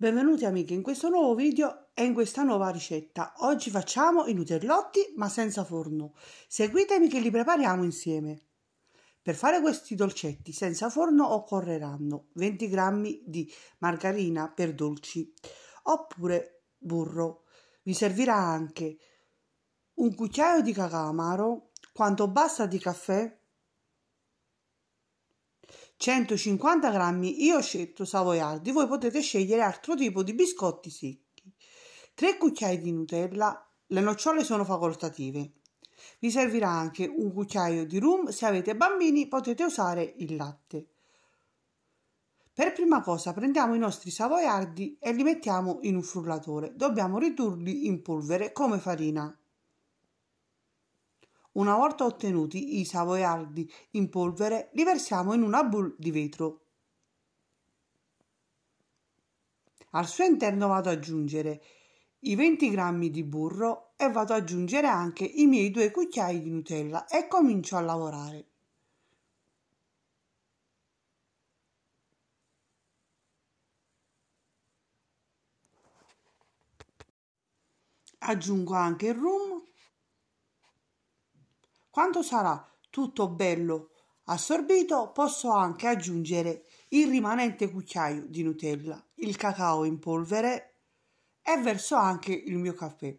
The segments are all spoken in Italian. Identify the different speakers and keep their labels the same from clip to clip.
Speaker 1: Benvenuti amiche in questo nuovo video e in questa nuova ricetta. Oggi facciamo i nutellotti ma senza forno. Seguitemi che li prepariamo insieme. Per fare questi dolcetti senza forno occorreranno 20 g di margarina per dolci oppure burro. Vi servirà anche un cucchiaio di cacao amaro, quanto basta di caffè, 150 grammi, io ho scelto savoiardi, voi potete scegliere altro tipo di biscotti secchi. 3 cucchiai di Nutella, le nocciole sono facoltative. Vi servirà anche un cucchiaio di rum, se avete bambini potete usare il latte. Per prima cosa prendiamo i nostri savoiardi e li mettiamo in un frullatore. Dobbiamo ridurli in polvere come farina. Una volta ottenuti i savoiardi in polvere, li versiamo in una boule di vetro. Al suo interno vado ad aggiungere i 20 g di burro e vado ad aggiungere anche i miei due cucchiai di Nutella e comincio a lavorare. Aggiungo anche il rum quando sarà tutto bello assorbito, posso anche aggiungere il rimanente cucchiaio di Nutella, il cacao in polvere e verso anche il mio caffè.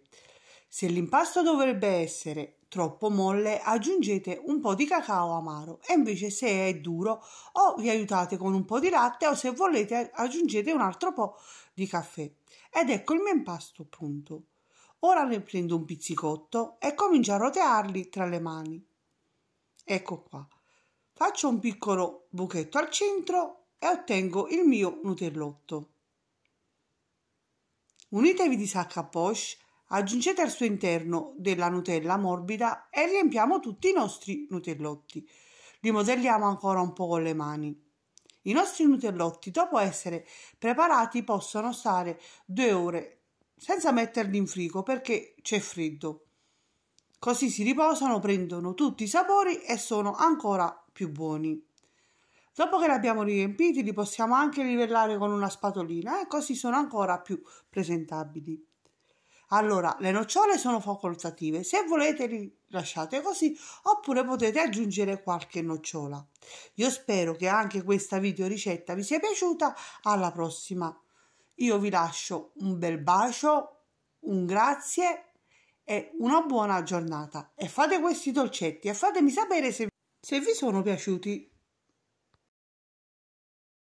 Speaker 1: Se l'impasto dovrebbe essere troppo molle, aggiungete un po' di cacao amaro e invece se è duro o vi aiutate con un po' di latte o se volete aggiungete un altro po' di caffè. Ed ecco il mio impasto pronto. Ora ne prendo un pizzicotto e comincio a rotearli tra le mani. Ecco qua. Faccio un piccolo buchetto al centro e ottengo il mio nutellotto. Unitevi di sac à poche, aggiungete al suo interno della Nutella morbida e riempiamo tutti i nostri nutellotti. Li modelliamo ancora un po' con le mani. I nostri nutellotti, dopo essere preparati, possono stare due ore senza metterli in frigo perché c'è freddo. Così si riposano, prendono tutti i sapori e sono ancora più buoni. Dopo che li abbiamo riempiti li possiamo anche livellare con una spatolina e eh, così sono ancora più presentabili. Allora, le nocciole sono facoltative, se volete li lasciate così oppure potete aggiungere qualche nocciola. Io spero che anche questa video ricetta vi sia piaciuta, alla prossima! Io vi lascio un bel bacio, un grazie e una buona giornata. E fate questi dolcetti e fatemi sapere se, se vi sono piaciuti.